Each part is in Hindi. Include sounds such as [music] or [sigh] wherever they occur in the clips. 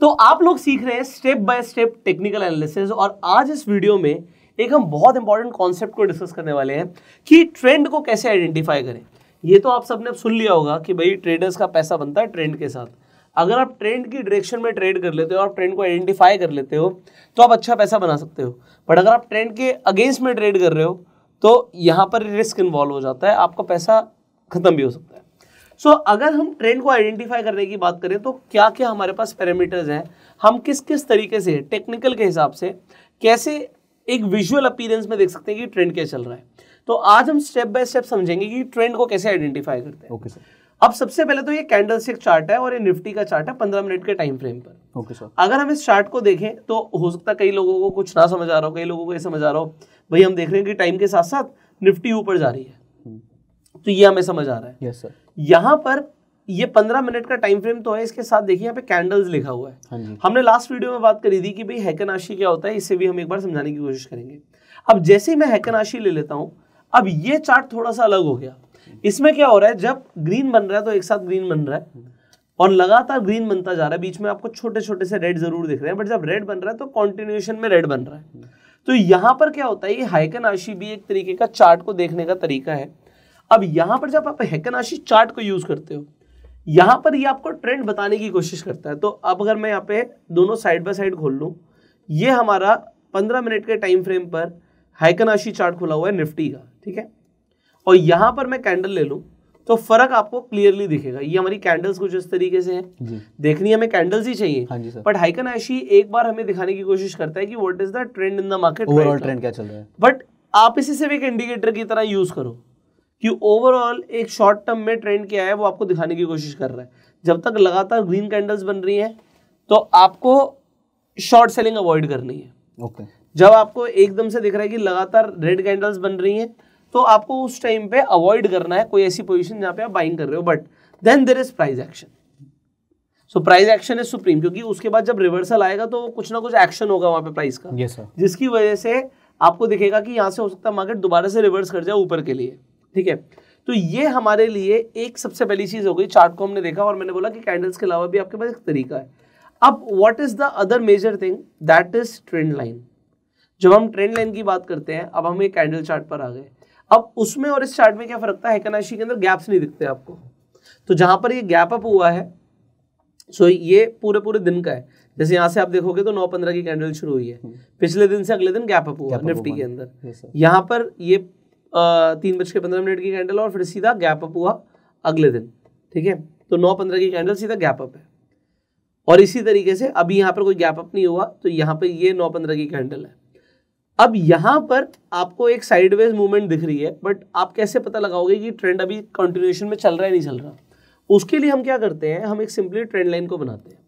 तो आप लोग सीख रहे हैं step by step technical analysis और आज इस वीडियो में एक हम बहुत इंपॉर्टेंट कॉन्सेप्ट को डिस्कस करने वाले हैं कि ट्रेंड को कैसे आइडेंटिफाई करें ये तो आप सबने सुन लिया होगा कि भाई ट्रेडर्स का पैसा बनता है ट्रेंड के साथ अगर आप ट्रेंड की डायरेक्शन में ट्रेड कर लेते हो आप ट्रेंड को आइडेंटिफाई कर लेते हो तो आप अच्छा पैसा बना सकते हो बट अगर आप ट्रेंड के अगेंस्ट में ट्रेड कर रहे हो तो यहाँ पर रिस्क इन्वॉल्व हो जाता है आपका पैसा खत्म भी हो सकता है सो so, अगर हम ट्रेंड को आइडेंटिफाई करने की बात करें तो क्या क्या हमारे पास पैरामीटर्स हैं हम किस किस तरीके से टेक्निकल के हिसाब से कैसे एक विजुअल अपीरेंस में देख सकते हैं कि ट्रेंड क्या चल रहा है तो आज हम स्टेप बाय स्टेप समझेंगे कि ट्रेंड को कैसे आइडेंटिफाई करते हैं ओके okay, सर अब सबसे पहले तो ये कैंडल स्टिक चार्ट है और ये निफ्टी का चार्ट है पंद्रह मिनट के टाइम फ्रेम पर ओके okay, सर अगर हम इस चार्ट को देखें तो हो सकता है कई लोगों को कुछ ना समझ आ रहा हो कई लोगों को ये समझ आ रहा हो भाई हम देख रहे हैं कि टाइम के साथ साथ निफ्टी ऊपर जा रही है तो ये हमें समझ आ रहा है यस सर यहाँ पर ये पंद्रह मिनट का टाइम फ्रेम तो है इसके साथ देखिए यहाँ पे कैंडल्स लिखा हुआ है हाँ हमने लास्ट वीडियो में बात करी थी कि भाई हैकन हैकनाशी क्या होता है इसे भी हम एक बार समझाने की कोशिश करेंगे अब जैसे ही मैं हैकन हैकनाशी ले लेता हूँ अब ये चार्ट थोड़ा सा अलग हो गया इसमें क्या हो रहा है जब ग्रीन बन रहा है तो एक साथ ग्रीन बन रहा है और लगातार ग्रीन बनता जा रहा है बीच में आपको छोटे छोटे से रेड जरूर दिख रहे हैं बट जब रेड बन रहा है तो कॉन्टिन्यूएशन में रेड बन रहा है तो यहाँ पर क्या होता है ये हाइकन आशी भी एक तरीके का चार्ट को देखने का तरीका है अब यहां पर जब आप हैकनाशी चार्ट को यूज करते हो यहां पर ये यह आपको ट्रेंड बताने की कोशिश करता है तो अब अगर मैं यहाँ पे दोनों साइड बाय साइड खोल लूँ ये हमारा पंद्रह मिनट के टाइम फ्रेम पर हाइकनाशी चार्ट खुला हुआ है निफ्टी का ठीक है और यहाँ पर मैं कैंडल ले लूँ तो फर्क आपको क्लियरली दिखेगा ये हमारी कैंडल्स कुछ इस तरीके से हैं देखनी हमें कैंडल्स ही चाहिए हाँ जी बट हाइकनाशी एक बार हमें दिखाने की कोशिश करता है कि what is the trend in the market overall trend क्या चल रहा है बट आप इसी से भी एक इंडिकेटर की तरह यूज करो कि ओवरऑल एक शॉर्ट टर्म में ट्रेंड क्या है वो आपको दिखाने की कोशिश कर रहा है जब तक लगातार ग्रीन कैंडल्स बन रही है तो आपको शॉर्ट सेलिंग अवॉइड करनी है ओके okay. जब आपको एकदम से दिख रहा है कि लगातार रेड कैंडल्स बन रही हैं तो आपको उस टाइम पे अवॉइड करना है कोई ऐसी पोजीशन जहाँ पे आप बाइंग कर रहे हो but then there is price action so price action is supreme क्योंकि उसके बाद जब रिवर्सल आएगा तो कुछ ना कुछ एक्शन होगा वहाँ पे प्राइस का yes, जिसकी वजह से आपको दिखेगा कि यहाँ से हो सकता है मार्केट दोबारा से रिवर्स कर जाए ऊपर के लिए ठीक है तो ये हमारे लिए एक सबसे पहली चीज़ हो गई चार्ट को हमने देखा और मैंने बोला कि कैंडल्स के अलावा भी आपके पास एक तरीका है अब what is the other major thing that is trend line जब हम ट्रेंड लाइन की बात करते हैं अब हम ये कैंडल चार्ट पर आ गए अब उसमें और इस चार्ट में क्या फर्क था हैकनाशी के अंदर गैप्स नहीं दिखते आपको तो जहां पर ये गैप अप हुआ है सो so ये पूरे पूरे दिन का है जैसे यहाँ से आप देखोगे तो नौ पंद्रह की कैंडल शुरू हुई है हम्म। पिछले दिन से अगले दिन गैप अप हुआ निफ्टी के अंदर यहाँ पर ये तीन बज के पंद्रह मिनट की कैंडल और फिर सीधा गैप अप हुआ अगले दिन ठीक है तो नौ पंद्रह की कैंडल सीधा गैप अप है और इसी तरीके से अभी यहाँ पर कोई गैप अप नहीं हुआ तो यहाँ पर ये नौ पंद्रह की कैंडल है अब यहाँ पर आपको एक साइडवेज मूवमेंट दिख रही है बट आप कैसे पता लगाओगे कि ट्रेंड अभी कंटिन्यूएशन में चल रहा है नहीं चल रहा उसके लिए हम क्या करते हैं हम एक सिंपली ट्रेंड लाइन को बनाते हैं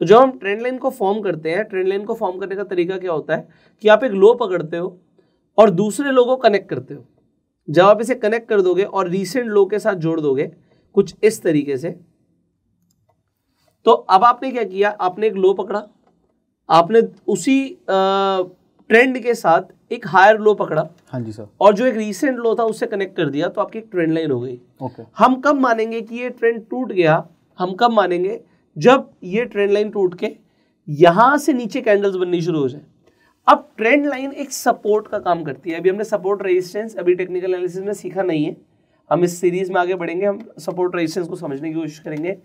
तो जब हम ट्रेंड लाइन को फॉर्म करते हैं ट्रेंड लाइन को फॉर्म करने का तरीका क्या होता है कि आप एक लो पकड़ते हो और दूसरे लोगों को कनेक्ट करते हो जब आप इसे कनेक्ट कर दोगे और रीसेंट लो के साथ जोड़ दोगे कुछ इस तरीके से तो अब आपने क्या किया आपने एक लो पकड़ा आपने उसी ट्रेंड के साथ एक हायर लो पकड़ा हाँ जी सर और जो एक रीसेंट लो था उससे कनेक्ट कर दिया तो आपकी एक ट्रेंड लाइन हो गई ओके हम कब मानेंगे कि ये ट्रेंड टूट गया हम कब मानेंगे जब ये ट्रेंड लाइन टूट के यहां से नीचे कैंडल्स बननी शुरू हो जाए अब ट्रेंड लाइन एक सपोर्ट का काम करती है अभी हमने सपोर्ट रेजिस्टेंस अभी टेक्निकल एनालिसिस में सीखा नहीं है हम इस सीरीज में आगे बढ़ेंगे हम सपोर्ट रेजिस्टेंस को समझने की कोशिश करेंगे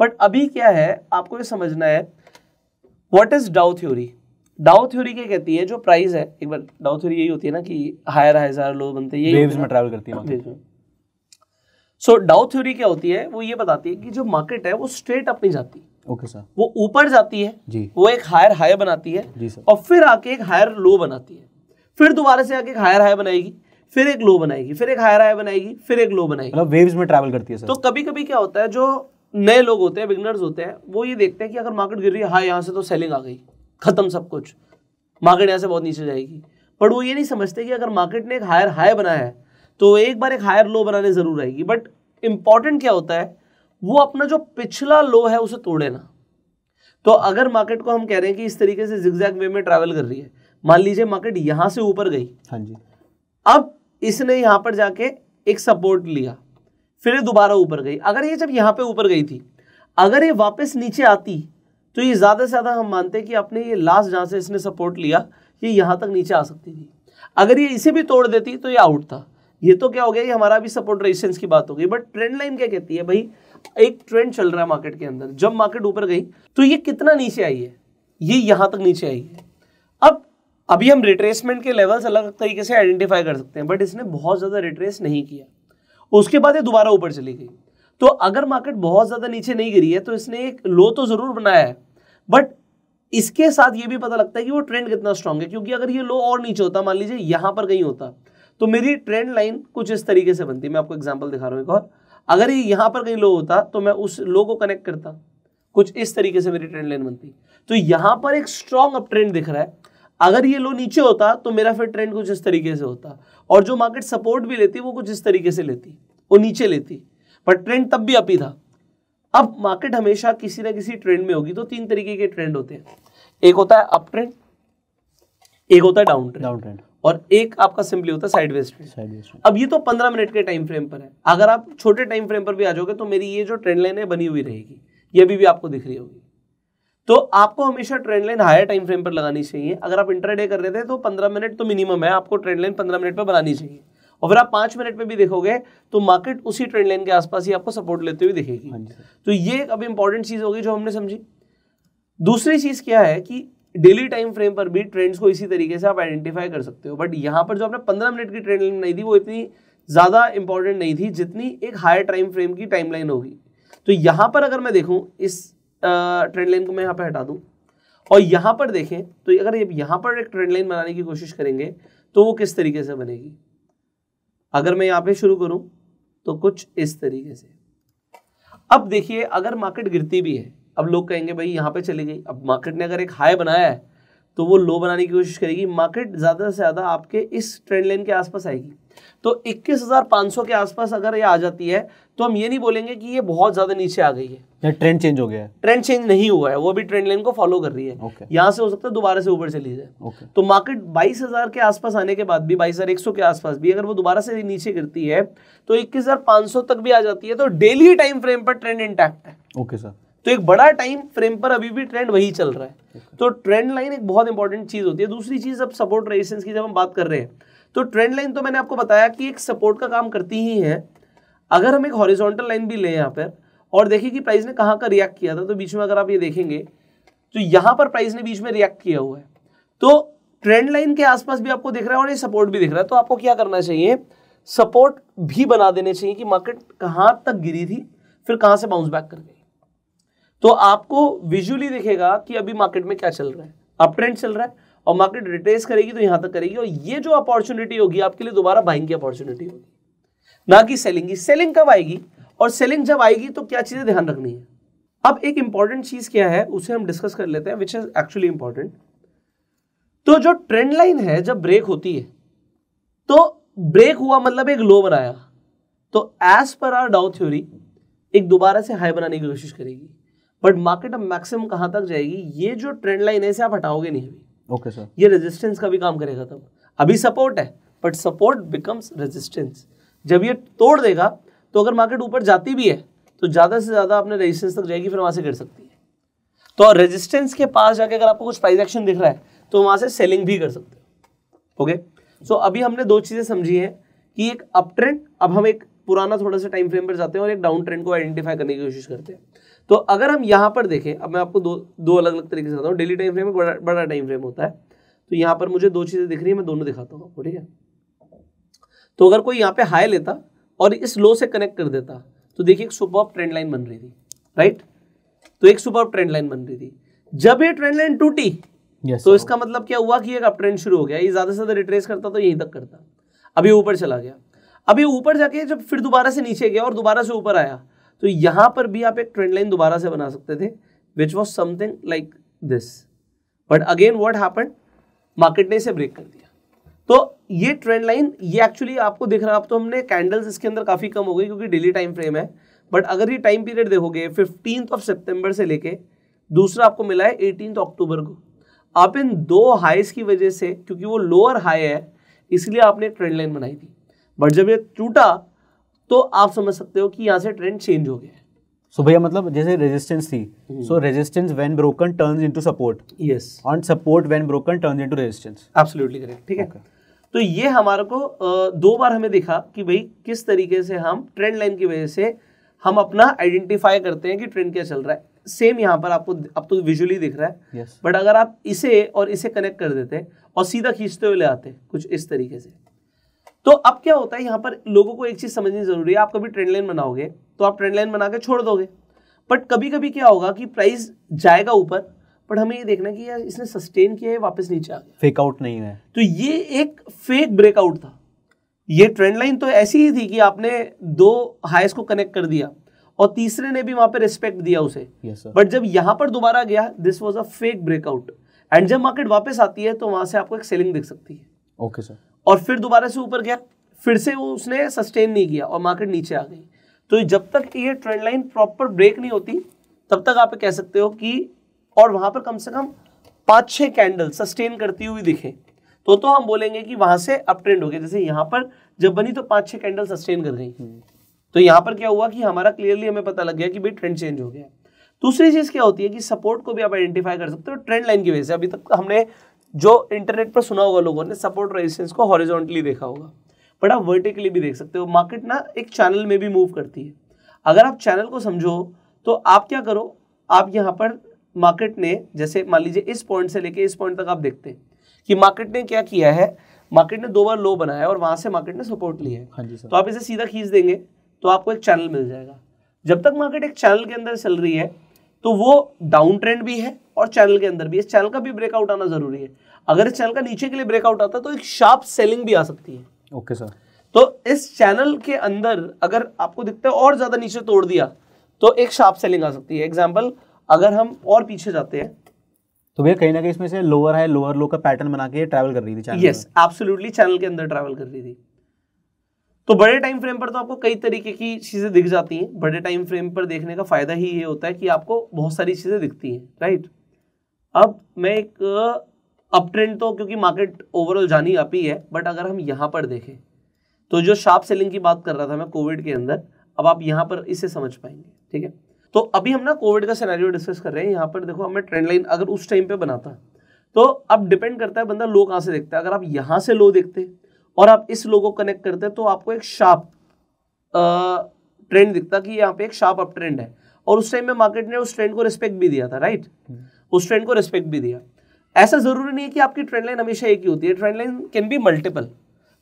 बट अभी क्या है आपको ये समझना है what is Dow theory Dow theory क्या कहती है जो प्राइस है एक बार डाउ थ्योरी यही होती है ना कि हायर हजार लो बनते हैं में ट्रैवल करती है सो डाउ थ्योरी क्या होती है वो ये बताती है कि जो मार्केट है वो स्ट्रेट अप नहीं जाती ओके सर वो ऊपर जाती है जी वो एक हायर हाई बनाती है जी सर और फिर आके एक हायर लो बनाती है फिर दोबारा से आके एक हायर हाई बनाएगी फिर एक लो बनाएगी फिर एक हायर हाई बनाएगी फिर एक लो बनाएगी मतलब वेव्स में ट्रैवल करती है सर तो कभी कभी क्या होता है जो नए लोग होते हैं बिगनर्स होते हैं वो ये देखते हैं कि अगर मार्केट गिर रही है हाँ यहाँ से तो सेलिंग आ गई खत्म सब कुछ मार्केट यहाँ से बहुत नीचे जाएगी बट वो ये नहीं समझते कि अगर मार्केट ने एक हायर हाई बनाया है तो एक बार एक हायर लो बनाने ज़रूर आएगी बट इम्पॉर्टेंट क्या होता है वो अपना जो पिछला लो है उसे तोड़े ना तो अगर मार्केट को हम कह रहे हैं कि इस तरीके से जिगजैग वे में ट्रैवल कर रही है मान लीजिए मार्केट यहां से ऊपर गई हाँ जी अब इसने यहां पर जाके एक सपोर्ट लिया फिर दोबारा ऊपर गई अगर ये जब यहाँ पे ऊपर गई थी अगर ये वापस नीचे आती तो ये ज़्यादा से ज़्यादा हम मानते कि अपने ये लास्ट जहां से इसने सपोर्ट लिया ये यहां तक नीचे आ सकती थी अगर ये इसे भी तोड़ देती तो ये आउट था ये तो क्या हो गया ये हमारा भी सपोर्ट रेजिस्टेंस की बात हो गई बट ट्रेंड लाइन क्या कहती है भाई एक ट्रेंड चल रहा है मार्केट के अंदर जब मार्केट ऊपर गई तो ये कितना नीचे आई है ये यहां तक नीचे आई है अब अभी हम रिट्रेसमेंट के लेवल्स अलग तरीके से आइडेंटिफाई कर सकते हैं बट इसने बहुत ज़्यादा रिट्रेस नहीं किया उसके बाद ये दोबारा ऊपर चली गई तो अगर मार्केट बहुत ज़्यादा नीचे नहीं गिरी है तो इसने एक लो तो ज़रूर बनाया है बट इसके साथ ये भी पता लगता है कि वो ट्रेंड कितना स्ट्रांग है क्योंकि अगर ये लो और नीचे होता मान लीजिए यहां पर कहीं होता तो मेरी ट्रेंड लाइन कुछ इस तरीके से बनती है मैं आपको एग्जाम्पल दिखा रहा हूँ एक और अगर ये यहाँ पर कहीं लो होता तो मैं उस लो को कनेक्ट करता कुछ इस तरीके से मेरी ट्रेंड लाइन बनती तो यहाँ पर एक स्ट्रॉन्ग अप ट्रेंड दिख रहा है अगर ये लो नीचे होता तो मेरा फिर ट्रेंड कुछ इस तरीके से होता और जो मार्केट सपोर्ट भी लेती वो कुछ इस तरीके से लेती वो नीचे लेती पर ट्रेंड तब भी अप ही था अब मार्केट हमेशा किसी ना किसी ट्रेंड में होगी तो तीन तरीके के ट्रेंड होते हैं एक होता है अप ट्रेंड एक होता है डाउन ट्रेंड डाउन ट्रेंड और एक आपका सिंपली होता है साइड वेस्ट में अब ये तो पंद्रह मिनट के टाइम फ्रेम पर है अगर आप छोटे टाइम फ्रेम पर भी आ जाओगे तो मेरी ये जो ट्रेंड लाइन है बनी हुई रहेगी ये अभी भी आपको दिख रही होगी तो आपको हमेशा trend line higher time frame पर लगानी चाहिए अगर आप इंटरडे कर रहे थे तो पंद्रह मिनट तो मिनिमम है आपको ट्रेंड लाइन पंद्रह मिनट पर बनानी चाहिए और फिर आप पांच मिनट में भी देखोगे तो मार्केट उसी ट्रेंड लाइन के आसपास ही आपको सपोर्ट लेते हुए दिखेगी हाँ तो ये अब इंपॉर्टेंट चीज़ होगी जो हमने समझी दूसरी चीज़ क्या है कि डेली टाइम फ्रेम पर भी ट्रेंड्स को इसी तरीके से आप आइडेंटिफाई कर सकते हो बट यहाँ पर जो आपने पंद्रह मिनट की ट्रेंड लाइन बनाई थी वो इतनी ज़्यादा इंपॉर्टेंट नहीं थी जितनी एक हायर टाइम फ्रेम की टाइम लाइन होगी तो यहाँ पर अगर मैं देखूँ इस ट्रेंड लाइन को मैं यहाँ पर हटा दूँ और यहाँ पर देखें तो अगर यहाँ पर एक ट्रेंड लाइन बनाने की कोशिश करेंगे तो वो किस तरीके से बनेगी अगर मैं यहाँ पे शुरू करूँ तो कुछ इस तरीके से अब देखिए अगर मार्केट गिरती भी है अब लोग कहेंगे भाई यहाँ पे चली गई अब मार्केट ने अगर एक हाई बनाया है तो वो लो बनाने की कोशिश करेगी मार्केट ज़्यादा से ज़्यादा आपके इस ट्रेंड लाइन के आसपास आएगी तो 21,500 के आसपास अगर ये आ जाती है तो हम ये नहीं बोलेंगे कि ये बहुत ज़्यादा नीचे आ गई है या ट्रेंड चेंज हो गया है ट्रेंड चेंज नहीं हुआ है वो अभी ट्रेंड लाइन को फॉलो कर रही है okay. यहाँ से हो सकता है दोबारा से ऊपर चली जाए okay. तो मार्केट 22,000 के आसपास आने के बाद भी 22,100 के आसपास भी अगर वो दोबारा से नीचे गिरती है तो इक्कीस तक भी आ जाती है तो डेली टाइम फ्रेम पर ट्रेंड इंटैक्ट है ओके okay, सर तो एक बड़ा टाइम फ्रेम पर अभी भी ट्रेंड वही चल रहा है तो ट्रेंड लाइन एक बहुत इंपॉर्टेंट चीज़ होती है दूसरी चीज़ अब सपोर्ट रेजिस्टेंस की जब हम बात कर रहे हैं तो ट्रेंड लाइन तो मैंने आपको बताया कि एक सपोर्ट का काम करती ही है अगर हम एक हॉरिजॉन्टल लाइन भी लें यहाँ पर और देखें कि प्राइस ने कहाँ का रिएक्ट किया था तो बीच में अगर आप ये देखेंगे तो यहाँ पर प्राइस ने बीच में रिएक्ट किया हुआ है तो ट्रेंड लाइन के आसपास भी आपको दिख रहा है और ये सपोर्ट भी दिख रहा है तो आपको क्या करना चाहिए सपोर्ट भी बना देने चाहिए कि मार्केट कहाँ तक गिरी थी फिर कहाँ से बाउंस बैक कर गई तो आपको विजुअली दिखेगा कि अभी मार्केट में क्या चल रहा है अप ट्रेंड चल रहा है और मार्केट रिट्रेस करेगी तो यहां तक करेगी और ये जो अपॉर्चुनिटी होगी आपके लिए दोबारा बाइंग की अपॉर्चुनिटी होगी ना कि सेलिंग की सेलिंग कब आएगी और सेलिंग जब आएगी तो क्या चीजें ध्यान रखनी है अब एक इंपॉर्टेंट चीज क्या है उसे हम डिस्कस कर लेते हैं विच इज एक्चुअली इंपॉर्टेंट तो जो ट्रेंड लाइन है जब ब्रेक होती है तो ब्रेक हुआ मतलब एक लो बनाया तो एज पर आर डाउ थ्योरी एक दोबारा से हाई बनाने की कोशिश करेगी बट मार्केट अब मैक्सिमम कहां तक जाएगी ये जो ट्रेंड लाइन है इसे आप हटाओगे नहीं अभी ओके सर ये रेजिस्टेंस का भी काम करेगा तब अभी सपोर्ट है बट सपोर्ट बिकम्स रेजिस्टेंस जब ये तोड़ देगा तो अगर मार्केट ऊपर जाती भी है तो ज़्यादा से ज़्यादा अपने रेजिस्टेंस तक जाएगी फिर वहां से गिर सकती है तो रेजिस्टेंस के पास जाके अगर आपको कुछ प्राइस एक्शन दिख रहा है तो वहां से सेलिंग भी कर सकते हो ओके सो अभी हमने दो चीज़ें समझी है कि एक अप ट्रेंड अब हम एक पुराना थोड़ा सा टाइम फ्रेम पर जाते हैं और एक डाउन ट्रेंड को आइडेंटिफाई करने की कोशिश करते हैं तो अगर हम यहाँ पर देखें अब मैं आपको दो दो अलग अलग तरीके से बताऊँ डेली टाइम फ्रेम बड़ा बड़ा टाइम फ्रेम होता है तो यहाँ पर मुझे दो चीज़ें दिख रही है मैं दोनों दिखाता हूँ आपको ठीक है तो अगर कोई यहाँ पे हाई लेता और इस लो से कनेक्ट कर देता तो देखिए एक सुपर ट्रेंड लाइन बन रही थी राइट तो एक सुपर ट्रेंड लाइन बन रही थी जब ये ट्रेंड लाइन टूटी yes, तो इसका मतलब क्या हुआ कि एक अप ट्रेंड शुरू हो गया ये ज़्यादा से ज़्यादा रिट्रेस करता तो यहीं तक करता अभी ऊपर चला गया अभी ऊपर जाके जब फिर दोबारा से नीचे गया और दोबारा से ऊपर आया तो यहां पर भी आप एक ट्रेंड लाइन दोबारा से बना सकते थे which was something like this but again what happen market ने इसे ब्रेक कर दिया तो ये ट्रेंड लाइन ये एक्चुअली आपको दिख रहा है अब तो हमने कैंडल्स इसके अंदर काफ़ी कम हो गई क्योंकि डेली टाइम फ्रेम है बट अगर ये टाइम पीरियड देखोगे फिफ्टीन ऑफ सितंबर से लेके दूसरा आपको मिला है एटीन अक्टूबर को आप इन दो हाईस की वजह से क्योंकि वो लोअर हाई है इसलिए आपने ट्रेंड लाइन बनाई थी बट जब ये टूटा तो आप समझ सकते हो कि यहाँ से ट्रेंड चेंज हो गया है सो भैया मतलब जैसे रेजिस्टेंस थी so resistance when broken turns into support yes and support when broken turns into resistance absolutely correct ठीक है तो ये हमारे को दो बार हमें देखा कि भाई किस तरीके से हम ट्रेंड लाइन की वजह से हम अपना आइडेंटिफाई करते हैं कि ट्रेंड क्या चल रहा है सेम यहाँ पर आपको अब तो विजुअली दिख रहा है बट yes. अगर आप इसे और इसे कनेक्ट कर देते और सीधा खींचते हुए ले आते कुछ इस तरीके से तो अब क्या होता है यहाँ पर लोगों को एक चीज़ समझनी जरूरी है आप कभी ट्रेंड लाइन बनाओगे तो आप ट्रेंड लाइन बना के छोड़ दोगे बट कभी कभी क्या होगा कि प्राइस जाएगा ऊपर बट हमें ये देखना कि यार इसने सस्टेन किया है वापस नीचे आ गया आउट नहीं है तो ये एक फेक ब्रेकआउट था ये ट्रेंड लाइन तो ऐसी ही थी कि आपने दो हाइस को कनेक्ट कर दिया और तीसरे ने भी वहां पे रिस्पेक्ट दिया उसे yes, बट जब यहां पर दोबारा गया this was a fake breakout and जब मार्केट वापस आती है तो वहां से आपको एक सेलिंग दिख सकती है ओके okay, सर और फिर दोबारा से ऊपर गया फिर से वो उसने सस्टेन नहीं किया और मार्केट नीचे आ गई तो जब तक ये ट्रेंड लाइन प्रॉपर ब्रेक नहीं होती तब तक आप कह सकते हो कि और वहां पर कम से कम पांच छह कैंडल सस्टेन करती हुई दिखे तो तो हम बोलेंगे कि वहां से अप ट्रेंड हो गया जैसे यहां पर जब बनी तो पांच छह कैंडल सस्टेन कर गई हम्म। तो यहां पर क्या हुआ कि हमारा क्लियरली हमें पता लग गया कि भाई ट्रेंड चेंज हो गया दूसरी चीज़ क्या होती है कि सपोर्ट को भी आप आइडेंटिफाई कर सकते हो ट्रेंड लाइन की वजह से अभी तक हमने जो इंटरनेट पर सुना होगा लोगों ने सपोर्ट रेजिस्टेंस को हॉरिजॉन्टली देखा होगा बट आप वर्टिकली भी देख सकते हो मार्केट ना एक चैनल में भी मूव करती है अगर आप चैनल को समझो तो आप क्या करो आप यहाँ पर मार्केट ने जैसे मान लीजिए इस पॉइंट से लेके इस पॉइंट तक आप देखते हैं कि मार्केट ने क्या किया है मार्केट ने दो बार लो बनाया है और वहां से मार्केट ने सपोर्ट लिया है हाँ जी तो आप इसे सीधा खींच देंगे तो आपको एक चैनल मिल जाएगा जब तक मार्केट एक चैनल के अंदर चल रही है तो वो डाउन ट्रेंड भी है और चैनल के अंदर भी इस चैनल का भी ब्रेकआउट आना जरूरी है अगर इस चैनल का नीचे के लिए ब्रेकआउट आता है तो एक शार्प सेलिंग भी आ सकती है ओके सर तो इस चैनल के अंदर अगर आपको दिखता है और ज्यादा नीचे तोड़ दिया तो एक शार्प सेलिंग आ सकती है एग्जाम्पल अगर हम और पीछे जाते हैं तो भैया कहीं ना कहीं इसमें से लोअर है लोअर लो का पैटर्न बना के ट्रैवल कर रही थी चैनल यस एब्सोल्युटली चैनल के अंदर ट्रैवल कर रही थी तो बड़े टाइम फ्रेम पर तो आपको कई तरीके की चीज़ें दिख जाती हैं बड़े टाइम फ्रेम पर देखने का फ़ायदा ही ये होता है कि आपको बहुत सारी चीज़ें दिखती हैं राइट अब मैं एक अप uh, ट्रेंड तो क्योंकि मार्केट ओवरऑल जानी आप ही है बट अगर हम यहाँ पर देखें तो जो शार्प सेलिंग की बात कर रहा था मैं कोविड के अंदर अब आप यहाँ पर इसे समझ पाएंगे ठीक है तो अभी हम ना कोविड का सिनेरियो डिस्कस कर रहे हैं यहाँ पर देखो हमें ट्रेंड लाइन अगर उस टाइम पे बनाता तो अब डिपेंड करता है बंदा लो कहाँ से देखता है अगर आप यहाँ से लो देखते और आप इस लोगो कनेक्ट करते हैं तो आपको एक शार्प ट्रेंड दिखता कि यहाँ पे एक शार्प अप ट्रेंड है और उस टाइम में मार्केट ने उस ट्रेंड को रिस्पेक्ट भी दिया था राइट हम्म। उस ट्रेंड को रिस्पेक्ट भी दिया ऐसा जरूरी नहीं है कि आपकी ट्रेंड लाइन हमेशा एक ही होती है trend line can be multiple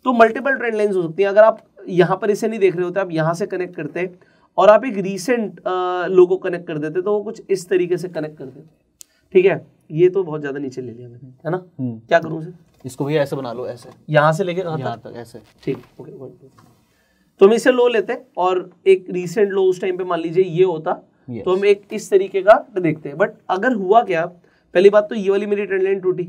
तो मल्टीपल ट्रेंड लाइन हो सकती है अगर आप यहाँ पर इसे नहीं देख रहे होते आप यहाँ से कनेक्ट करते हैं और आप एक रिसेंट लोगों कनेक्ट कर देते तो वो कुछ इस तरीके से कनेक्ट कर देते ठीक है ये तो बहुत ज़्यादा नीचे ले लिया मैंने है ना हम्म। क्या करूँ सर इसको भी ऐसे बना लो ऐसे यहाँ से लेके यहाँ तक? ऐसे ठीक ओके तो हम इसे लो लेते हैं और एक रिसेंट लो उस टाइम पे मान लीजिए ये होता yes. तो हम एक इस तरीके का देखते हैं बट अगर हुआ क्या पहली बात तो ये वाली मेरी ट्रेंड लाइन टूटी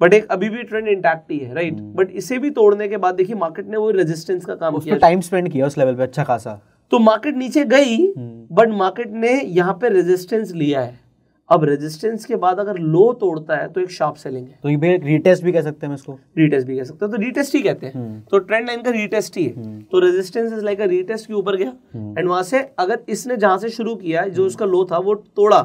बट हम्म। एक अभी भी ट्रेंड इंटैक्ट ही है राइट right? बट हम्म। इसे भी तोड़ने के बाद देखिए मार्केट ने वो रेजिस्टेंस का काम किया टाइम स्पेंड किया उस लेवल पे अच्छा खासा तो मार्केट नीचे गई बट हम्म। मार्केट ने यहाँ पे रेजिस्टेंस लिया है अब रेजिस्टेंस के बाद अगर लो तोड़ता है तो एक शार्प सेलिंग है तो ये रीटेस्ट भी कह सकते हैं इसको रीटेस्ट भी कह सकते हैं तो रीटेस्ट ही कहते हैं हम्म। तो ट्रेंड लाइन का रीटेस्ट ही है हम्म। तो resistance is like a retest के ऊपर गया एंड हम्म। वहां से अगर इसने जहां से शुरू किया जो उसका लो था वो तोड़ा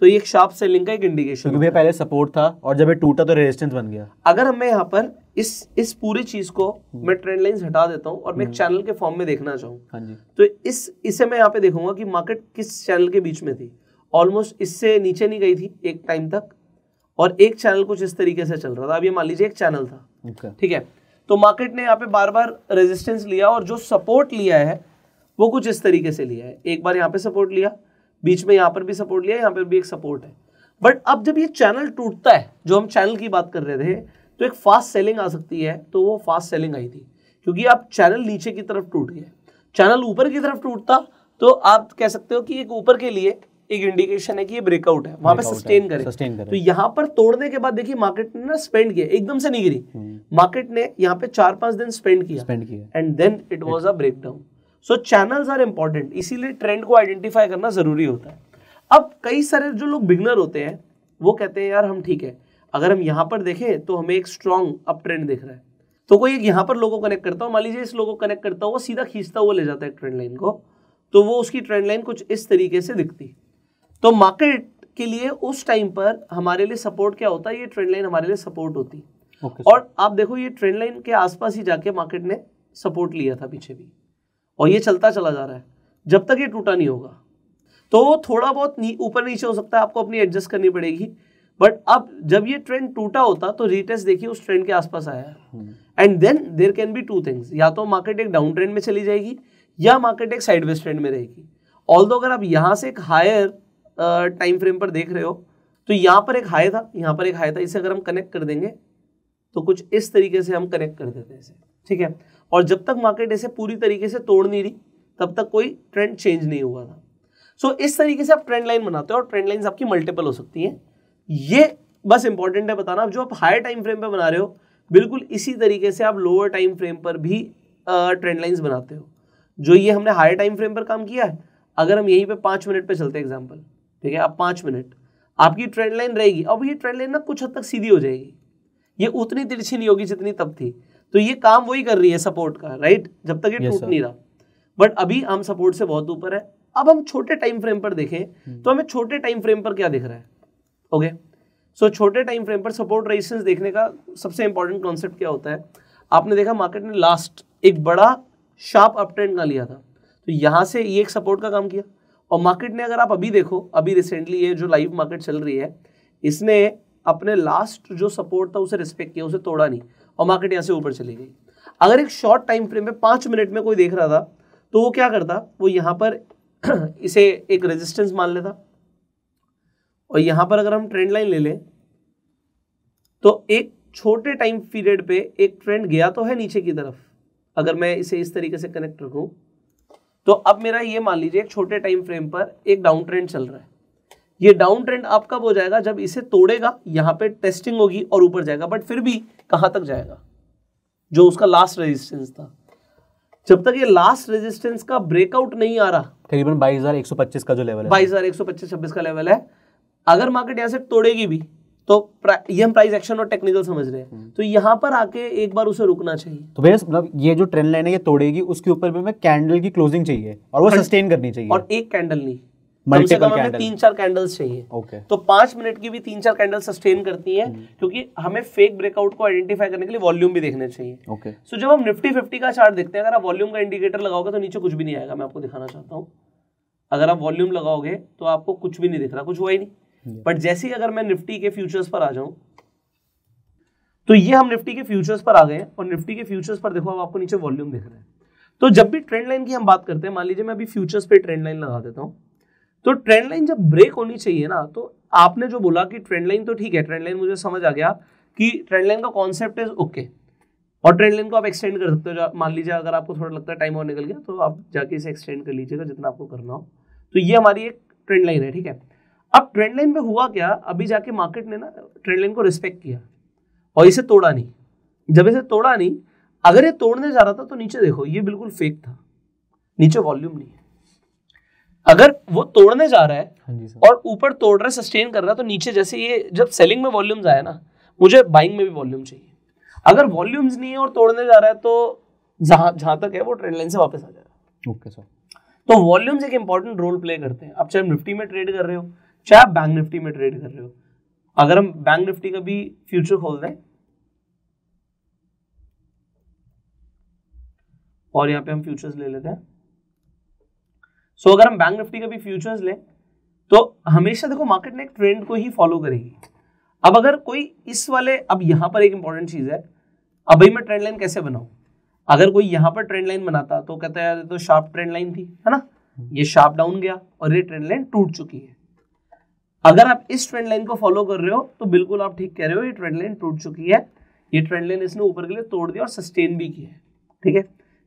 तो ये एक शार्प सेलिंग का एक इंडिकेशन क्योंकि पहले सपोर्ट था और जब ये टूटा तो रेजिस्टेंस बन गया अगर मैं यहाँ पर इस इस पूरी चीज को मैं ट्रेंड लाइन हटा देता हूँ और मैं एक चैनल के फॉर्म में देखना चाहूँ हाँ तो इस इसे मैं यहाँ पे देखूंगा कि मार्केट किस चैनल के बीच में थी ऑलमोस्ट इससे नीचे नहीं गई थी एक टाइम तक और एक चैनल कुछ इस तरीके से चल रहा था अब ये मान लीजिए एक चैनल था okay. ठीक है तो मार्केट ने यहाँ पे बार बार रेजिस्टेंस लिया और जो सपोर्ट लिया है वो कुछ इस तरीके से लिया है एक बार यहाँ पे सपोर्ट लिया बीच में यहाँ पर भी सपोर्ट लिया यहाँ पर भी एक सपोर्ट है बट अब जब ये चैनल टूटता है जो हम चैनल की बात कर रहे थे तो एक फास्ट सेलिंग आ सकती है तो वो फास्ट सेलिंग आई थी क्योंकि आप चैनल नीचे की तरफ टूट गए चैनल ऊपर की तरफ टूटता तो आप कह सकते हो कि एक ऊपर के लिए एक इंडिकेशन है कि ये ब्रेकआउट है वहां पे सस्टेन करे सस्टेन करे तो यहाँ पर तोड़ने के बाद देखिए मार्केट ने ना स्पेंड किया एकदम से नहीं गिरी मार्केट हम्म। ने यहाँ पे चार पांच दिन स्पेंड किया स्पेंड किया and then it was a break down so channels are important इसीलिए ट्रेंड को आइडेंटिफाई करना जरूरी होता है अब कई सारे जो लोग बिगनर होते हैं वो कहते हैं यार हम ठीक है अगर हम यहाँ पर देखें तो हमें एक स्ट्रॉन्ग अप ट्रेंड दिख रहा है तो कोई एक यहाँ पर लोगों को कनेक्ट करता हूँ मान लीजिए इस लोगों को कनेक्ट करता वो सीधा खींचता हुआ ले जाता है ट्रेंड लाइन को तो वो उसकी ट्रेंड लाइन कुछ इस तरीके से दिखती है तो मार्केट के लिए उस टाइम पर हमारे लिए सपोर्ट क्या होता है ये ट्रेंड लाइन हमारे लिए सपोर्ट होती okay, और आप देखो ये ट्रेंड लाइन के आसपास ही जाके मार्केट ने सपोर्ट लिया था पीछे भी और ये चलता चला जा रहा है जब तक ये टूटा नहीं होगा तो थोड़ा बहुत ऊपर नी, नीचे हो सकता है आपको अपनी एडजस्ट करनी पड़ेगी बट अब जब ये ट्रेंड टूटा होता तो रिटेस्ट देखिए उस ट्रेंड के आसपास आया and then there can be two things या तो मार्केट एक डाउन ट्रेंड में चली जाएगी या मार्केट एक साइडवेज ट्रेंड में रहेगी ऑल अगर आप यहाँ से एक हायर टाइम फ्रेम पर देख रहे हो तो यहाँ पर एक हाई था यहाँ पर एक हाई था इसे अगर हम कनेक्ट कर देंगे तो कुछ इस तरीके से हम कनेक्ट कर देते हैं इसे ठीक है और जब तक मार्केट इसे पूरी तरीके से तोड़ नहीं रही तब तक कोई ट्रेंड चेंज नहीं हुआ था सो so, इस तरीके से आप ट्रेंड लाइन बनाते हो और ट्रेंड लाइन आपकी मल्टीपल हो सकती हैं ये बस इंपॉर्टेंट है बताना जो आप हायर टाइम फ्रेम पर बना रहे हो बिल्कुल इसी तरीके से आप लोअर टाइम फ्रेम पर भी ट्रेंड लाइन्स बनाते हो जो ये हमने हायर टाइम फ्रेम पर काम किया है अगर हम यहीं पे पाँच मिनट पे चलते हैं एग्जाम्पल ठीक है अब पाँच मिनट आपकी ट्रेंड लाइन रहेगी अब ये ट्रेंड लाइन ना कुछ हद तक सीधी हो जाएगी ये उतनी तिरछी नहीं होगी जितनी तब थी तो ये काम वही कर रही है सपोर्ट का राइट जब तक ये टूट नहीं रहा बट अभी हम सपोर्ट से बहुत ऊपर है अब हम छोटे टाइम फ्रेम पर देखें हम्म। तो हमें छोटे टाइम फ्रेम पर क्या दिख रहा है ओके सो so, छोटे टाइम फ्रेम पर सपोर्ट रेजिस्टेंस देखने का सबसे इंपॉर्टेंट कॉन्सेप्ट क्या होता है आपने देखा मार्केट ने लास्ट एक बड़ा शार्प अप ट्रेंड का लिया था तो यहाँ से ये एक सपोर्ट का काम किया और मार्केट ने अगर आप अभी देखो अभी रिसेंटली ये जो लाइव मार्केट चल रही है इसने अपने लास्ट जो सपोर्ट था उसे रिस्पेक्ट किया उसे तोड़ा नहीं और मार्केट यहाँ से ऊपर चली गई अगर एक शॉर्ट टाइम फ्रेम में पाँच मिनट में कोई देख रहा था तो वो क्या करता वो यहाँ पर [clears throat] इसे एक रेजिस्टेंस मान लेता और यहाँ पर अगर हम ट्रेंड लाइन ले लें तो एक छोटे टाइम पीरियड पे एक ट्रेंड गया तो है नीचे की तरफ अगर मैं इसे इस तरीके से कनेक्ट रखूँ तो अब मेरा ये मान लीजिए एक छोटे टाइम फ्रेम पर एक डाउन ट्रेंड चल रहा है ये डाउन ट्रेंड आप कब हो जाएगा जब इसे तोड़ेगा यहाँ पे टेस्टिंग होगी और ऊपर जाएगा बट फिर भी कहाँ तक जाएगा जो उसका लास्ट रेजिस्टेंस था जब तक ये लास्ट रेजिस्टेंस का ब्रेकआउट नहीं आ रहा करीबन 22,125 का जो लेवल है 22,125 26 का लेवल है अगर मार्केट यहाँ से तोड़ेगी भी तो ये हम प्राइस एक्शन और टेक्निकल समझ रहे हैं हम्म। तो यहाँ पर आके एक बार उसे रुकना चाहिए तो भैया मतलब ये जो ट्रेंड लाइन है ये तोड़ेगी उसके ऊपर भी हमें कैंडल की क्लोजिंग चाहिए और वो सस्टेन करनी चाहिए और एक कैंडल नहीं तीन चार कैंडल्स चाहिए ओके तो पांच मिनट की भी तीन चार कैंडल सस्टेन करती है हम्म। क्योंकि हमें फेक ब्रेकआउट को आइडेंटिफाई करने के लिए वॉल्यूम भी देखने चाहिए ओके सो जब हम निफ्टी फिफ्टी का चार्ट देखते हैं अगर आप वॉल्यूम का इंडिकेटर लगाओगे तो नीचे कुछ भी नहीं आएगा मैं आपको दिखाना चाहता हूँ अगर आप वॉल्यूम लगाओगे तो आपको कुछ भी नहीं दिख रहा कुछ हुआ ही नहीं बट जैसे ही अगर मैं निफ्टी के फ्यूचर्स पर आ जाऊं तो ये हम निफ्टी के फ्यूचर्स पर आ गए और निफ्टी के फ्यूचर्स पर देखो अब आपको नीचे वॉल्यूम दिख रहा है तो जब भी ट्रेंड लाइन की हम बात करते हैं मान लीजिए मैं अभी फ्यूचर्स पे ट्रेंड लाइन लगा देता हूँ तो ट्रेंड लाइन जब ब्रेक होनी चाहिए ना तो आपने जो बोला कि ट्रेंड लाइन तो ठीक है ट्रेंड लाइन मुझे समझ आ गया कि ट्रेंड लाइन का कॉन्सेप्ट इज ओके और ट्रेंड लाइन को आप एक्सटेंड कर सकते हो मान लीजिए अगर आपको थोड़ा लगता है टाइम और निकल गया तो आप जाके इसे एक्सटेंड कर लीजिएगा जितना आपको करना हो तो ये हमारी एक ट्रेंड लाइन है ठीक है अब ट्रेंड लाइन में हुआ क्या अभी जाके मार्केट ने ना ट्रेंड लाइन को रिस्पेक्ट किया और इसे तोड़ा नहीं जब इसे तोड़ा नहीं अगर ये तोड़ने जा रहा था तो नीचे देखो ये बिल्कुल फेक था नीचे वॉल्यूम नहीं है अगर वो तोड़ने जा रहा है हाँ और ऊपर तोड़ रहा है सस्टेन कर रहा है तो नीचे जैसे ये जब सेलिंग में वॉल्यूम्स आया ना मुझे बाइंग में भी वॉल्यूम चाहिए अगर वॉल्यूम्स नहीं है और तोड़ने जा रहा है तो जहां जहां तक है वो ट्रेंड लाइन से वापस आ जाएगा ओके सर तो वॉल्यूम्स एक इंपॉर्टेंट रोल प्ले करते हैं आप चाहे निफ्टी में ट्रेड कर रहे हो चाहे आप बैंक निफ्टी में ट्रेड कर रहे हो अगर हम बैंक निफ्टी का भी फ्यूचर खोल दें और यहां पे हम फ्यूचर्स ले लेते हैं सो so, अगर हम बैंक निफ्टी का भी फ्यूचर्स लें तो हमेशा देखो मार्केट ने एक ट्रेंड को ही फॉलो करेगी अब अगर कोई इस वाले अब यहां पर एक इंपॉर्टेंट चीज़ है अभी मैं ट्रेंड लाइन कैसे बनाऊं अगर कोई यहां पर ट्रेंड लाइन बनाता तो कहता है तो शार्प ट्रेंड लाइन थी है ना ये शार्प डाउन गया और ये ट्रेंड लाइन टूट चुकी है अगर आप इस ट्रेंड लाइन को फॉलो कर रहे हो तो बिल्कुल आप ठीक कह रहे हो ये ट्रेंड लाइन टूट चुकी है ये ट्रेंड लाइन इसने ऊपर के लिए तोड़ दिया और सस्टेन भी किया है ठीक है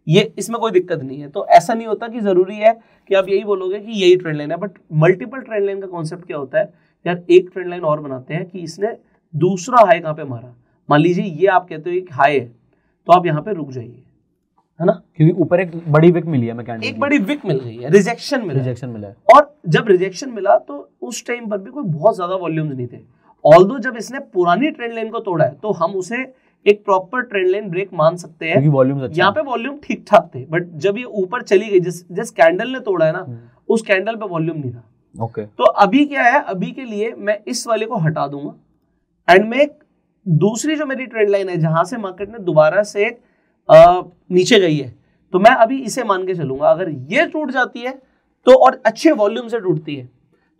ये इसमें कोई दिक्कत नहीं है तो ऐसा नहीं होता कि जरूरी है कि आप यही बोलोगे कि यही ट्रेंड लाइन है बट मल्टीपल ट्रेंड लाइन का कॉन्सेप्ट क्या होता है यार एक ट्रेंड लाइन और बनाते हैं कि इसने दूसरा हाई कहाँ पे मारा मान लीजिए ये आप कहते हो एक हाई है तो आप यहाँ पे रुक जाइए है ना क्योंकि ऊपर एक बड़ी विक मिली है मैकेनिक एक बड़ी विक मिल गई है रिजेक्शन मिला रिजेक्शन मिला और जब रिजेक्शन मिला तो उस टाइम पर भी कोई बहुत ज्यादा वॉल्यूम्स नहीं थे ऑल्दो जब इसने पुरानी ट्रेंड लाइन को तोड़ा है तो हम उसे एक प्रॉपर ट्रेंड लाइन ब्रेक मान सकते हैं वॉल्यूम अच्छा यहाँ पे वॉल्यूम ठीक ठाक थे बट जब ये ऊपर चली गई जिस जिस कैंडल ने तोड़ा है ना हम्म। उस कैंडल पे वॉल्यूम नहीं था ओके तो अभी क्या है अभी के लिए मैं इस वाले को हटा दूंगा एंड मैं दूसरी जो मेरी ट्रेंड लाइन है जहां से मार्केट ने दोबारा से एक नीचे गई है तो मैं अभी इसे मान के चलूंगा अगर ये टूट जाती है तो और अच्छे वॉल्यूम से टूटती है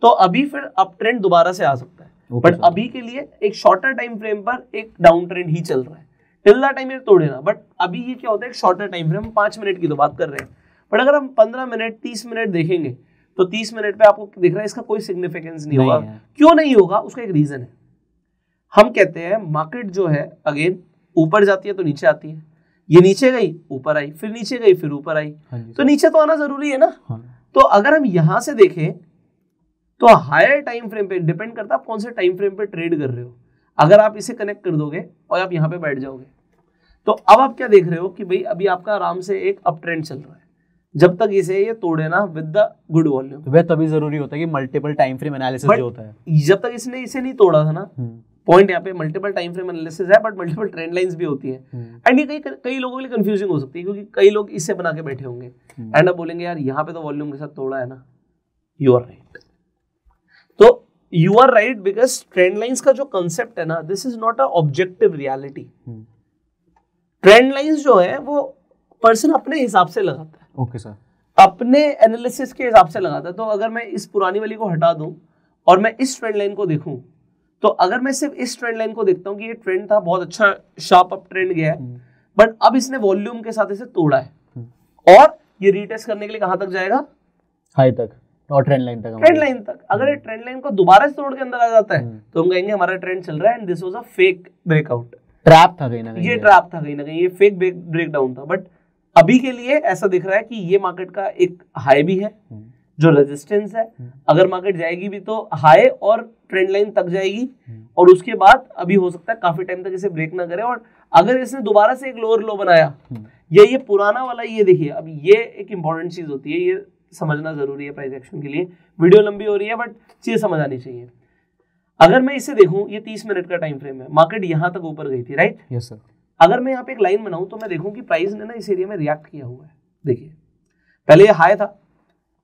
तो अभी फिर अप ट्रेंड दोबारा से आ सकता है बट अभी के लिए एक शॉर्टर टाइम फ्रेम पर एक डाउन ट्रेंड ही चल रहा है टिल द टाइम ये तोड़ बट अभी ये क्या होता है एक शॉर्टर टाइम फ्रेम पांच मिनट की तो बात कर रहे हैं बट अगर हम पंद्रह मिनट तीस मिनट देखेंगे तो तीस मिनट पे आपको दिख रहा है इसका कोई सिग्निफिकेंस नहीं होगा क्यों नहीं होगा उसका एक रीजन है हम कहते हैं मार्केट जो है अगेन ऊपर जाती है तो नीचे आती है ये नीचे गई ऊपर आई फिर नीचे गई फिर ऊपर आई हाँ तो नीचे तो आना जरूरी है ना हाँ। तो अगर हम यहां से देखें तो हायर टाइम फ्रेम पे डिपेंड करता है कौन से टाइम फ्रेम पे ट्रेड कर रहे हो अगर आप इसे कनेक्ट कर दोगे और आप यहां पे बैठ जाओगे तो अब आप क्या देख रहे हो कि भाई अभी आपका आराम से एक अप ट्रेंड चल रहा है जब तक इसे ये तोड़े ना विद द गुड वॉल्यूम वह तभी जरूरी होता है कि मल्टीपल टाइम फ्रेम एनालिसिस होता है जब तक इसने इसे नहीं तोड़ा था ना हम्म। पॉइंट यहाँ पे मल्टीपल टाइम फ्रेम एनालिसिस है बट मल्टीपल ट्रेंड लाइंस भी होती है एंड हम्म। ये कई कई लोगों के लिए कंफ्यूजिंग हो सकती है क्योंकि कई लोग इससे बना के बैठे होंगे एंड हम्म। अब बोलेंगे यार यहाँ पे तो वॉल्यूम के साथ तोड़ा है ना यू आर राइट तो you are right because trend lines का जो कंसेप्ट है ना this is not a objective reality trend lines जो है वो पर्सन अपने हिसाब से लगाता है ओके okay, सर अपने एनालिसिस के हिसाब से लगाता है तो अगर मैं इस पुरानी वाली को हटा दूं और मैं इस ट्रेंड लाइन को देखूं तो अगर मैं सिर्फ इस ट्रेंड लाइन को देखता हूँ कि ये ट्रेंड था बहुत अच्छा शार्प अप ट्रेंड गया है बट हम्म। अब इसने वॉल्यूम के साथ इसे तोड़ा है हम्म। और ये रिटेस्ट करने के लिए कहां तक जाएगा हाई तक और ट्रेंड लाइन तक ट्रेंड लाइन तक अगर ये ट्रेंड हम्म। लाइन को दोबारा से तोड़ के अंदर आ जाता है तो हम कहेंगे हमारा ट्रेंड चल रहा है and this was a fake breakout trap था कहीं ना कहीं ये ट्रैप था कहीं ना कहीं ये फेक ब्रेकडाउन था बट अभी के लिए ऐसा दिख रहा है कि ये मार्केट का एक हाई भी है जो रेजिस्टेंस है हम्म। अगर मार्केट जाएगी भी तो हाई और ट्रेंड लाइन तक जाएगी हम्म। और उसके बाद अभी हो सकता है काफी टाइम तक इसे ब्रेक ना करे और अगर इसने दोबारा से एक लोअर लो बनाया हम्म। ये ये पुराना वाला ये देखिए अब ये एक इंपॉर्टेंट चीज होती है ये समझना जरूरी है प्राइस एक्शन के लिए वीडियो लंबी हो रही है बट चीज समझ आनी चाहिए अगर मैं इसे देखूं ये तीस मिनट का टाइम फ्रेम है मार्केट यहां तक ऊपर गई थी राइट यस yes, सर अगर मैं यहाँ पे एक लाइन बनाऊं तो मैं देखूं कि प्राइस ने ना इस एरिया में रिएक्ट किया हुआ है देखिए पहले ये हाई था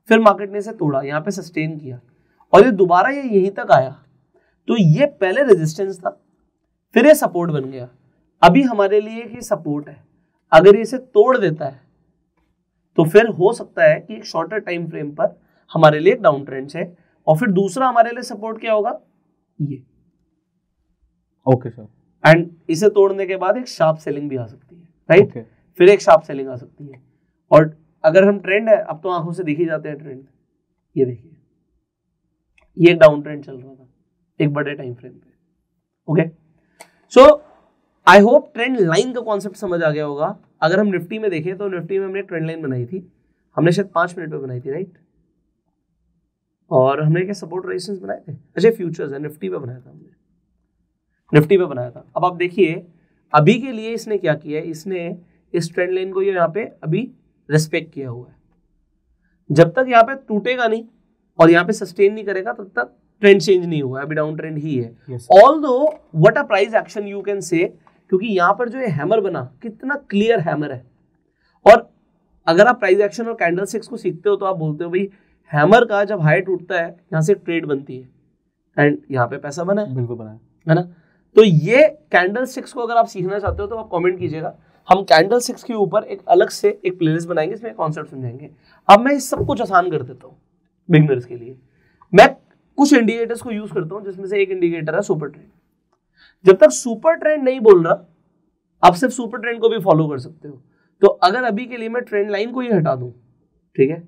फिर मार्केट ने इसे तोड़ा यहाँ पे सस्टेन किया और ये दोबारा ये यहीं तक आया तो ये पहले रेजिस्टेंस था फिर ये सपोर्ट बन गया अभी हमारे लिए ये सपोर्ट है अगर ये इसे तोड़ देता है तो फिर हो सकता है कि एक शॉर्टर टाइम फ्रेम पर हमारे लिए डाउन ट्रेंड है और फिर दूसरा हमारे लिए सपोर्ट क्या होगा ये ओके सर एंड इसे तोड़ने के बाद एक शार्प सेलिंग भी आ सकती है राइट right? okay. फिर एक शार्प सेलिंग आ सकती है और अगर हम ट्रेंड है अब तो आंखों से देखे जाते हैं ट्रेंड ये देखिए ये डाउन ट्रेंड चल रहा था एक बड़े टाइम फ्रेम पे okay so I hope trend line का कॉन्सेप्ट समझ आ गया होगा अगर हम निफ्टी में देखें तो निफ्टी में हमने ट्रेंड लाइन बनाई थी हमने शायद पांच मिनट में बनाई थी राइट और हमने क्या सपोर्ट रेजिस्टेंस बनाए थे अच्छा फ्यूचर्स है निफ्टी पे बनाया था हमने निफ्टी पे बनाया था अब आप देखिए अभी के लिए इसने क्या किया है इसने इस ट्रेंड लाइन को ये यहाँ पे अभी रेस्पेक्ट किया हुआ है जब तक यहाँ पे टूटेगा नहीं और यहाँ पे सस्टेन नहीं करेगा तब तक ट्रेंड चेंज नहीं हुआ अभी डाउन ट्रेंड ही है although what a price action you can say क्योंकि यहाँ पर जो ये हैमर बना कितना क्लियर हैमर है और अगर आप प्राइस एक्शन और कैंडल सिक्स को सीखते हो तो आप बोलते हो भाई हैमर का जब हाई टूटता है यहाँ से ट्रेड बनती है एंड यहाँ पे पैसा बना है बिल्कुल बना है ना तो ये कैंडल सिक्स को अगर आप सीखना चाहते हो तो आप कॉमेंट कीजिएगा हम कैंडल सिक्स के ऊपर एक अलग से एक प्लेलिस्ट बनाएंगे इसमें कॉन्सेप्ट समझाएंगे अब मैं इस सब कुछ आसान कर देता हूँ बिगनर्स के लिए मैं कुछ इंडिकेटर्स को यूज करता हूँ जिसमें से एक इंडिकेटर है सुपर ट्रेंड जब तक सुपर ट्रेंड नहीं बोल रहा आप सिर्फ सुपर ट्रेंड को भी फॉलो कर सकते हो तो अगर अभी के लिए मैं ट्रेंड लाइन को ही हटा दूं ठीक है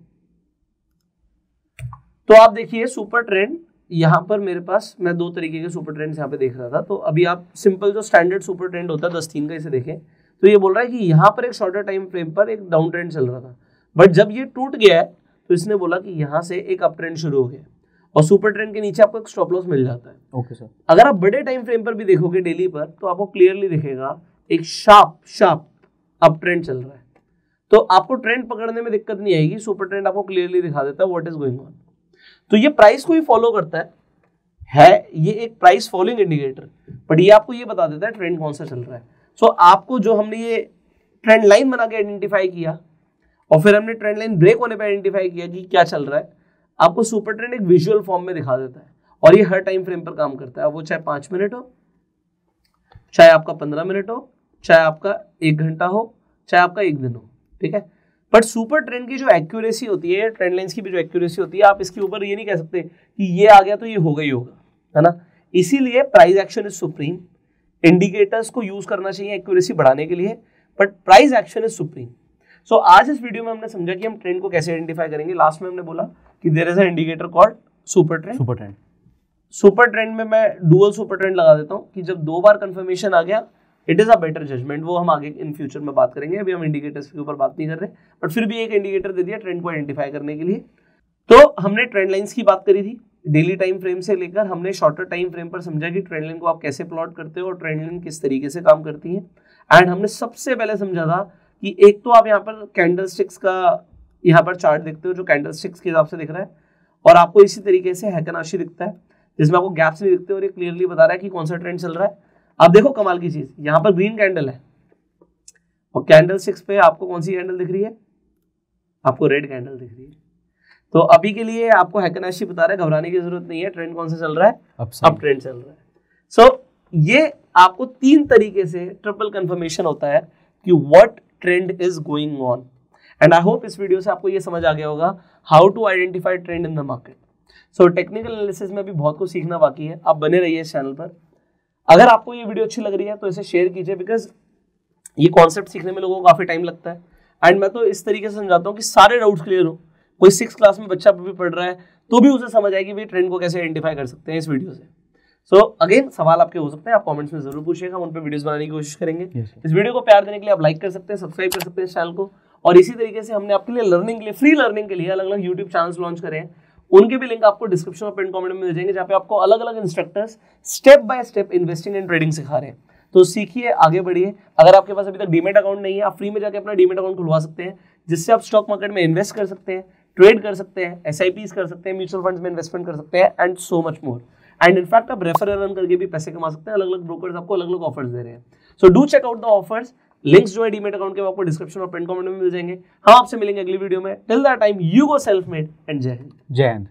तो आप देखिए सुपर ट्रेंड यहां पर मेरे पास मैं दो तरीके के सुपर ट्रेंड यहां पे देख रहा था तो अभी आप सिंपल जो स्टैंडर्ड सुपर ट्रेंड होता है दस तीन का इसे देखें तो ये बोल रहा है कि यहाँ पर एक शॉर्टर टाइम फ्रेम पर एक डाउन ट्रेंड चल रहा था बट जब ये टूट गया है तो इसने बोला कि यहाँ से एक अप ट्रेंड शुरू हो गया और सुपर ट्रेंड के नीचे आपको एक स्टॉप लॉस मिल जाता है ओके सर अगर आप बड़े टाइम फ्रेम पर भी देखोगे डेली पर तो आपको क्लियरली दिखेगा एक शार्प शार्प अप ट्रेंड चल रहा है तो आपको ट्रेंड पकड़ने में दिक्कत नहीं आएगी सुपर ट्रेंड आपको क्लियरली दिखा देता है व्हाट इज गोइंग ऑन तो ये प्राइस को ही फॉलो करता है है ये एक प्राइस फॉलोइंग इंडिकेटर बट ये आपको ये बता देता है ट्रेंड कौन सा चल रहा है सो so, आपको जो हमने ये ट्रेंड लाइन बना के आइडेंटिफाई किया और फिर हमने ट्रेंड लाइन ब्रेक होने पर आइडेंटिफाई किया कि क्या चल रहा है आपको सुपर ट्रेंड एक विजुअल फॉर्म में दिखा देता है और ये हर टाइम फ्रेम पर काम करता है वो चाहे पांच मिनट हो चाहे आपका पंद्रह मिनट हो चाहे आपका एक घंटा हो चाहे आपका एक दिन हो ठीक है बट सुपर ट्रेंड की जो एक्यूरेसी होती है ट्रेंड लाइन की भी जो एक्यूरेसी होती है आप इसके ऊपर ये नहीं कह सकते कि ये आ गया तो ये होगा ही होगा है ना इसीलिए price action is supreme indicators को यूज करना चाहिए एक्यूरेसी बढ़ाने के लिए but price action is supreme so आज इस वीडियो में हमने समझा कि हम ट्रेंड को कैसे आइडेंटिफाई करेंगे लास्ट में हमने बोला कि there is indicator called super trend super trend super trend में मैं डुअल सुपर ट्रेंड लगा देता हूँ कि जब दो बार कंफर्मेशन आ गया it is a better judgement वो हम आगे इन फ्यूचर में बात करेंगे अभी हम इंडिकेटर्स के ऊपर बात नहीं कर रहे बट फिर भी एक इंडिकेटर दे दिया ट्रेंड को आइडेंटिफाई करने के लिए तो हमने ट्रेंड लाइन्स की बात करी थी डेली टाइम फ्रेम से लेकर हमने शॉर्टर टाइम फ्रेम पर समझा कि ट्रेंड लाइन को आप कैसे प्लॉट करते हो और ट्रेंड लाइन किस तरीके से काम करती है एंड हमने सबसे पहले समझा था कि एक तो आप यहाँ पर कैंडल स्टिक्स का यहाँ पर चार्ट देखते हो जो कैंडल स्टिक्स के हिसाब से दिख रहा है और आपको इसी तरीके से हैकनाशी दिखता है जिसमें आपको गैप्स नहीं दिखते और ये क्लियरली बता रहा है कि कौन सा ट्रेंड चल रहा है आप देखो कमाल की चीज़ यहाँ पर ग्रीन कैंडल है और कैंडल स्टिक्स पे आपको कौन सी कैंडल दिख रही है आपको रेड कैंडल दिख रही है तो अभी के लिए आपको हैकनाशी बता रहा है घबराने की जरूरत नहीं है ट्रेंड कौन सा चल रहा है अब ट्रेंड चल रहा है सो so, ये आपको तीन तरीके से ट्रिपल कंफर्मेशन होता है कि what trend is going on and I hope इस वीडियो से आपको ये समझ आ गया होगा how to identify trend in the market so technical analysis में भी बहुत कुछ सीखना बाकी है आप बने रहिए इस चैनल पर अगर आपको ये वीडियो अच्छी लग रही है तो इसे शेयर कीजिए बिकॉज ये कॉन्सेप्ट सीखने में लोगों को काफ़ी टाइम लगता है एंड मैं तो इस तरीके से समझाता हूँ कि सारे डाउट्स क्लियर हो कोई सिक्स क्लास में बच्चा भी पढ़ रहा है तो भी उसे समझ आएगी भाई ट्रेंड को कैसे आइडेंटिफाई कर सकते हैं इस वीडियो से सो so, अगेन सवाल आपके हो सकते हैं आप कमेंट्स में जरूर पूछिएगा हम उन पर वीडियोस बनाने की कोशिश करेंगे yes, इस वीडियो को प्यार देने के लिए आप लाइक कर सकते हैं सब्सक्राइब कर सकते हैं इस चैनल को और इसी तरीके से हमने आपके लिए लर्निंग के लिए फ्री लर्निंग के लिए अलग अलग यूट्यूब चैनल लॉन्च करे हैं उनके भी लिंक आपको डिस्क्रिप्शन और प्रिंट कॉमेंट में मिल जाएंगे जहाँ पे आपको अलग अलग instructors step by step investing and trading सिखा रहे हैं तो सीखिए आगे बढ़िए अगर आपके पास अभी तक डीमेट अकाउंट नहीं है आप फ्री में जाकर अपना डीमेट अकाउंट खुलवा सकते हैं जिससे आप स्टॉक मार्केट में इन्वेस्ट कर सकते हैं ट्रेड कर सकते हैं एस कर सकते हैं म्यूचुअल फंड में इन्वेस्टमेंट कर सकते हैं and so much more and in fact आप रेफर रन करके भी पैसे कमा सकते हैं अलग अलग ब्रोकर आपको अलग अलग ऑफर्स दे रहे हैं so do check out the offers links जो है डीमेट अकाउंट के आपको डिस्क्रिप्शन और पिन कमेंट में मिल जाएंगे हम आपसे मिलेंगे अगली वीडियो में till that time you go self made and जय हिंद जय हिंद